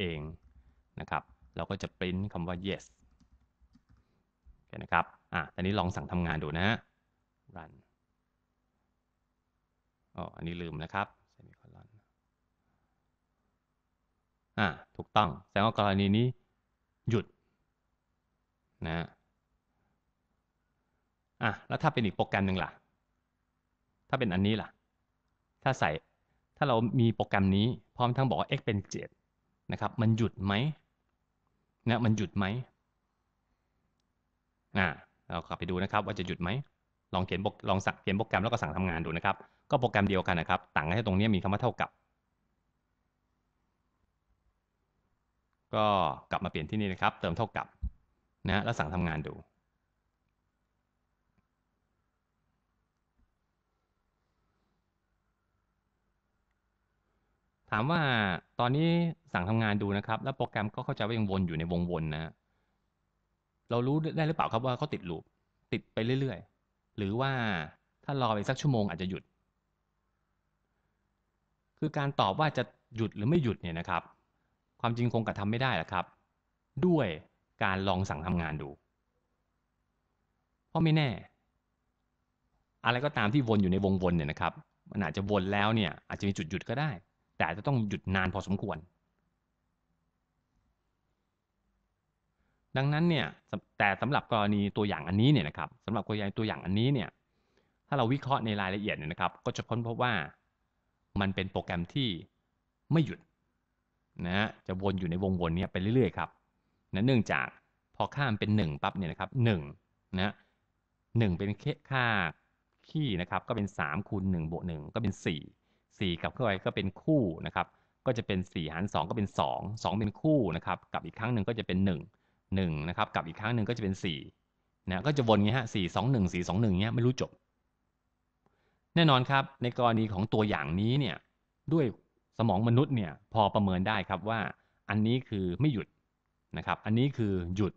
เอง นะครับ เราก็จะปริ้นคำว่า yes โอเคนะครับ อ่ะตอนนี้ลองสั่งทำงานดูนะฮะ run อ๋อ อันนี้ลืมนะครับอ่ะ ถูกต้อง แสดงว่ากรณีนี้หยุดนะอ่ะ แล้วถ้าเป็นอีกโปรแกรมหนึ่งล่ะ ถ้าเป็นอันนี้ล่ะ ถ้าใส่ ถ้าเรามีโปรแกรมนี้พร้อมทั้งบอกว่า x เป็น 7นะครับมันหยุดไหมนะมันหยุดไหมอ่าเรากลับไปดูนะครับ ว่าจะหยุดไหมลองเขียนบกลองสั่งเขียนโปรแกรมแล้วก็สั่งทำงานดูนะครับ ก็โปรแกรมเดียวกันนะครับต่างกันแค่ตรงนี้มีคำว่าเท่ากับ ก็กลับมาเปลี่ยนที่นี่นะครับ เติมเท่ากับนะแล้วสั่งทำงานดูถามว่าตอนนี้สั่งทำงานดูนะครับ แล้วโปรแกรมก็เข้าใจว่ายังวนอยู่ในวงวนนะ เรารู้ได้หรือเปล่าครับว่าเขาติดลูปติดไปเรื่อยๆ หรือว่าถ้ารอไปสักชั่วโมงอาจจะหยุด คือการตอบว่าจะหยุดหรือไม่หยุดเนี่ยนะครับ ความจริงคงกระทำไม่ได้หละครับ ด้วยการลองสั่งทำงานดู เพราะไม่แน่ อะไรก็ตามที่วนอยู่ในวงวนเนี่ยนะครับ มันอาจจะวนแล้วเนี่ย อาจจะมีจุดหยุดก็ได้แต่จะต้องหยุดนานพอสมควร ดังนั้นเนี่ย แต่สำหรับกรณีตัวอย่างอันนี้เนี่ยนะครับสำหรับกรณีตัวอย่างอันนี้เนี่ย ถ้าเราวิเคราะห์ในรายละเอียดเนี่ยนะครับ ก็จะค้นพบว่า มันเป็นโปรแกรมที่ไม่หยุดนะฮะ จะวนอยู่ในวงวนนี้ไปเรื่อยๆครับนะเนื่องจากพอข้ามเป็น1ปั๊บเนี่ยนะครับ1นะหนึ่งเป็นค่าขี้นะครับ ก็เป็น3คูณ1บวก1ก็เป็น4 4กลับเข้าไปก็เป็นคู่นะครับ ก็จะเป็น 4 หาร 2 ก็เป็น 2 2 เป็นคู่นะครับ กับอีกครั้งหนึ่งก็จะเป็น 1 1นะครับ กับอีกครั้งหนึ่งก็จะเป็น4นะก็จะวนอย่างนี้ฮะ4 2 1 4 2 1เนี้ยไม่รู้จบ แน่นอนครับ ในกรณีของตัวอย่างนี้เนี่ย ด้วยสมองมนุษย์เนี่ยพอประเมินได้ครับว่า อันนี้คือไม่หยุดนะครับ อันนี้คือหยุด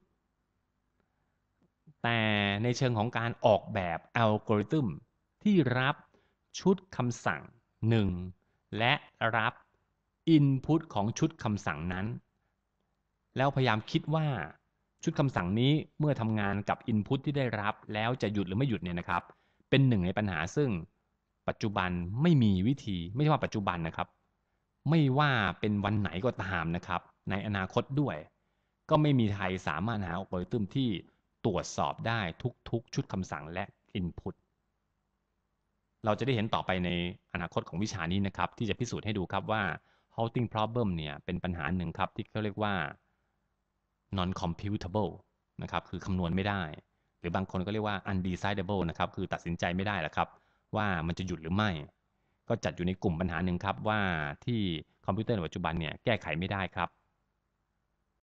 แต่ในเชิงของการออกแบบอัลกอริทึมที่รับชุดคำสั่ง 1. และรับ input ของชุดคำสั่งนั้น แล้วพยายามคิดว่าชุดคำสั่งนี้เมื่อทำงานกับ input ที่ได้รับแล้วจะหยุดหรือไม่หยุดเนี่ยนะครับ เป็นหนึ่งในปัญหาซึ่ง ปัจจุบันไม่มีวิธีไม่ใช่ว่าปัจจุบันนะครับ ไม่ว่าเป็นวันไหนก็ตามนะครับ ในอนาคตด้วย ก็ไม่มีไทยสามารถหาอัลกอริทึมที่ตรวจสอบได้ทุก ๆ ชุดคำสั่งและ Input เราจะได้เห็นต่อไปในอนาคตของวิชานี้นะครับที่จะพิสูจน์ให้ดูครับว่า halting problem เนี่ยเป็นปัญหาหนึ่งครับที่เขาเรียกว่า non computable นะครับคือคำนวณไม่ได้ หรือบางคนก็เรียกว่า undecidable นะครับคือตัดสินใจไม่ได้แหละครับว่ามันจะหยุดหรือไม่ ก็จัดอยู่ในกลุ่มปัญหาหนึ่งครับว่าที่คอมพิวเตอร์ปัจจุบันเนี่ยแก้ไขไม่ได้ครับ